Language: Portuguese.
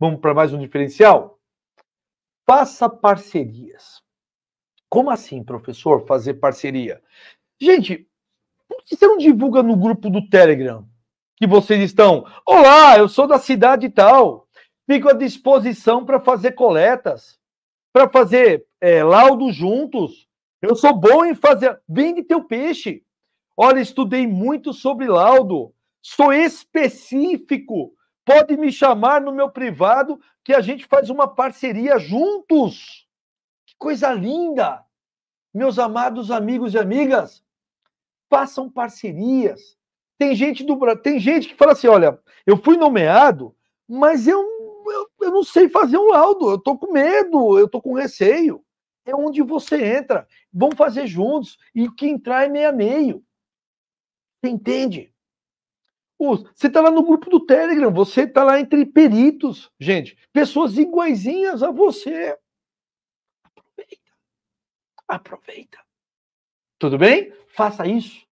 Vamos para mais um diferencial? Faça parcerias. Como assim, professor, fazer parceria? Gente, por que você não divulga no grupo do Telegram que vocês estão? Olá, eu sou da cidade tal. Fico à disposição para fazer coletas, para fazer é, juntos. Eu sou bom em fazer. Vende teu peixe. Olha, estudei muito sobre laudo. Sou específico Pode me chamar no meu privado que a gente faz uma parceria juntos. Que coisa linda! Meus amados amigos e amigas, façam parcerias. Tem gente do tem gente que fala assim, olha, eu fui nomeado, mas eu, eu, eu não sei fazer um laudo, eu tô com medo, eu tô com receio. É onde você entra, vão fazer juntos e que entrar é meia meio. Você entende? Você está lá no grupo do Telegram, você está lá entre peritos, gente. Pessoas iguaizinhas a você. Aproveita. Aproveita. Tudo bem? Faça isso.